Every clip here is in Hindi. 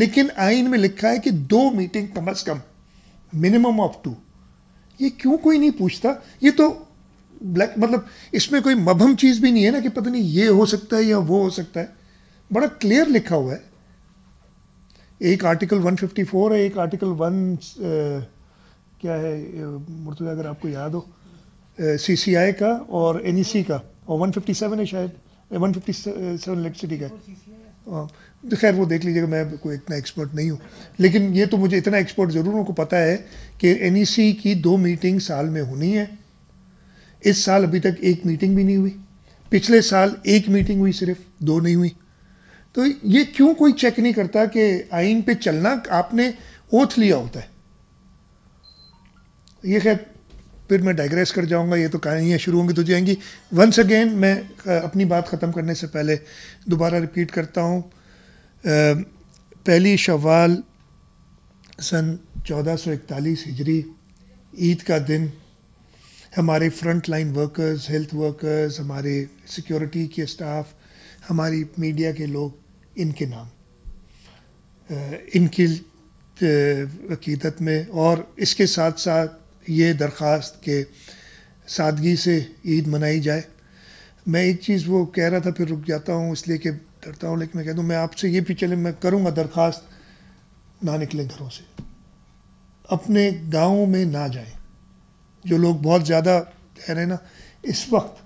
लेकिन आइन में लिखा है कि दो meeting cum as cum minimum of two ये क्यों कोई नहीं पूछता ये तो ब्लैक मतलब इसमें कोई मबहम चीज़ भी नहीं है ना कि पता नहीं ये हो सकता है या वो हो सकता है बड़ा क्लियर लिखा हुआ है एक आर्टिकल 154 है एक आर्टिकल वन क्या है मुर्तुजा अगर आपको याद हो सी सी आई का और एन ई सी का और 157 है शायद 157 इलेक्ट्रिसिटी का हाँ, तो खैर वो देख लीजिएगा मैं कोई इतना एक्सपर्ट नहीं हूँ लेकिन ये तो मुझे इतना एक्सपर्ट ज़रूर उनको पता है कि एन e की दो मीटिंग साल में होनी है इस साल अभी तक एक मीटिंग भी नहीं हुई पिछले साल एक मीटिंग हुई सिर्फ दो नहीं हुई तो ये क्यों कोई चेक नहीं करता कि आइन पे चलना आपने ओथ लिया होता है ये खैर फिर मैं डाइग्रेस कर जाऊँगा ये तो कहानियाँ शुरू होंगी तो जाएंगी वंस अगेन मैं अपनी बात ख़त्म करने से पहले दोबारा रिपीट करता हूँ पहली शवाल सन 1441 हिजरी ईद का दिन हमारे front line workers health workers हमारे सिक्योरिटी के स्टाफ हमारी मीडिया के लोग इनके नाम इनकी अकीदत में और इसके साथ साथ ये दरख्वास्त के सादगी से ईद मनाई जाए मैं एक चीज़ वो कह रहा था फिर रुक जाता हूँ इसलिए कि डरता हूँ लेकिन मैं कहता हूँ मैं आपसे ये भी चले मैं करूँगा दरख्वास्त ना निकलें घरों से अपने गाँव में ना जाएं जो लोग बहुत ज़्यादा कह रहे हैं ना इस वक्त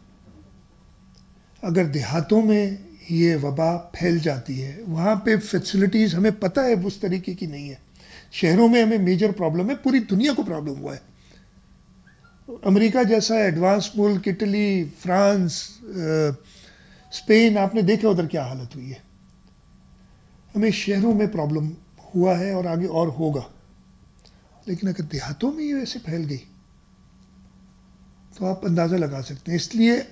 अगर देहातों में ये वबा फैल जाती है वहाँ पे फैसिलिटीज़ हमें पता है उस तरीके की नहीं है शहरों में हमें मेजर प्रॉब्लम है पूरी दुनिया को प्रॉब्लम हुआ है अमेरिका जैसा एडवांस मुल्क इटली फ्रांस स्पेन आपने देखा उधर क्या हालत हुई है हमें शहरों में प्रॉब्लम हुआ है और आगे और होगा लेकिन अगर देहातों में ये वैसे फैल गई तो आप अंदाज़ा लगा सकते हैं इसलिए